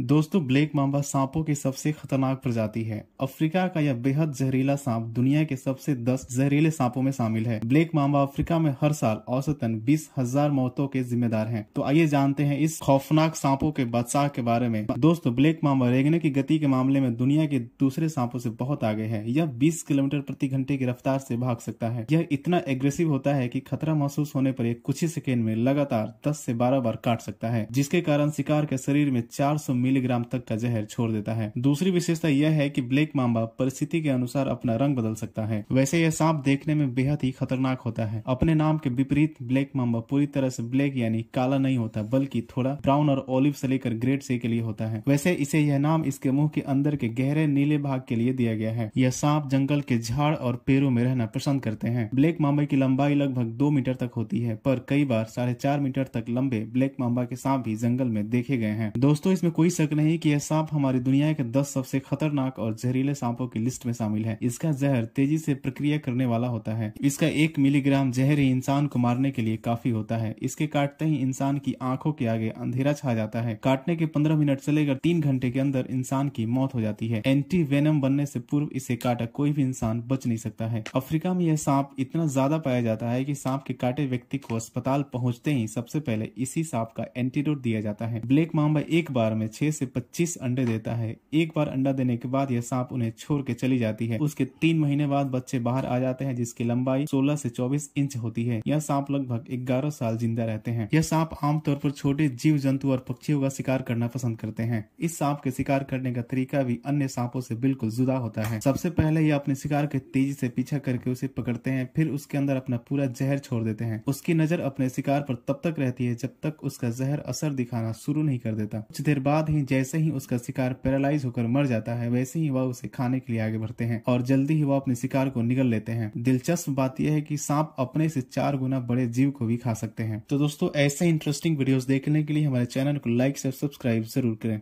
दोस्तों black Mamba सांपों की सबसे खतरनाक प्रजाति है अफ्रीका का यह बेहद जहरीला सांप दुनिया के सबसे 10 जहरीले सांपों में शामिल है ब्लैक मांबा अफ्रीका में हर साल औसतन बीस हजार मौतों के जिम्मेदार हैं। तो आइए जानते हैं इस खौफनाक सांपों के बादशाह के बारे में दोस्तों ब्लैक मांबा रेगने की गति के मामले में दुनिया के दूसरे सांपों से बहुत आगे है यह बीस किलोमीटर प्रति घंटे की रफ्तार से भाग सकता है यह इतना एग्रेसिव होता है की खतरा महसूस होने पर कुछ ही सेकेंड में लगातार दस से बारह बार काट सकता है जिसके कारण शिकार के शरीर में चार मिलीग्राम तक का जहर छोड़ देता है दूसरी विशेषता यह है कि ब्लैक मांबा परिस्थिति के अनुसार अपना रंग बदल सकता है वैसे यह सांप देखने में बेहद ही खतरनाक होता है अपने नाम के विपरीत ब्लैक मांबा पूरी तरह से ब्लैक यानी काला नहीं होता बल्कि थोड़ा ब्राउन और ऑलिव से लेकर ग्रेड से के लिए होता है वैसे इसे यह नाम इसके मुंह के अंदर के गहरे नीले भाग के लिए दिया गया है यह सांप जंगल के झाड़ और पेड़ों में रहना पसंद करते हैं ब्लैक मांबा की लंबाई लगभग दो मीटर तक होती है पर कई बार साढ़े चार मीटर तक लंबे ब्लैक मांबा के सांप भी जंगल में देखे गए हैं दोस्तों इसमें कोई शक नहीं कि यह सांप हमारी दुनिया के दस सबसे खतरनाक और जहरीले सांपों की लिस्ट में शामिल है इसका जहर तेजी से प्रक्रिया करने वाला होता है इसका एक मिलीग्राम जहर ही इंसान को मारने के लिए काफी होता है इसके काटते ही इंसान की आंखों के आगे अंधेरा छा जाता है काटने के पंद्रह मिनट से लेकर तीन घंटे के अंदर इंसान की मौत हो जाती है एंटी वेनम बनने से पूर्व इसे काटा कोई भी इंसान बच नहीं सकता है अफ्रीका में यह सांप इतना ज्यादा पाया जाता है की सांप के काटे व्यक्ति को अस्पताल पहुँचते ही सबसे पहले इसी सांप का एंटीडोट दिया जाता है ब्लैक मामा एक बार में छह से पच्चीस अंडे देता है एक बार अंडा देने के बाद यह सांप उन्हें छोड़ के चली जाती है उसके तीन महीने बाद बच्चे बाहर आ जाते हैं जिसकी लंबाई 16 से 24 इंच होती है यह सांप लगभग 11 साल जिंदा रहते हैं यह सांप आमतौर पर छोटे जीव जंतु और पक्षियों का शिकार करना पसंद करते हैं इस सांप के शिकार करने का तरीका भी अन्य सांपों से बिल्कुल जुदा होता है सबसे पहले यह अपने शिकार के तेजी से पीछा करके उसे पकड़ते हैं फिर उसके अंदर अपना पूरा जहर छोड़ देते हैं उसकी नजर अपने शिकार पर तब तक रहती है जब तक उसका जहर असर दिखाना शुरू नहीं कर देता कुछ देर बाद ही हैं जैसे ही उसका शिकार पैरालाइज होकर मर जाता है वैसे ही वह उसे खाने के लिए आगे बढ़ते हैं और जल्दी ही वह अपने शिकार को निकल लेते हैं दिलचस्प बात यह है कि सांप अपने से चार गुना बड़े जीव को भी खा सकते हैं तो दोस्तों ऐसे इंटरेस्टिंग वीडियोस देखने के लिए हमारे चैनल को लाइक सब्सक्राइब जरूर करें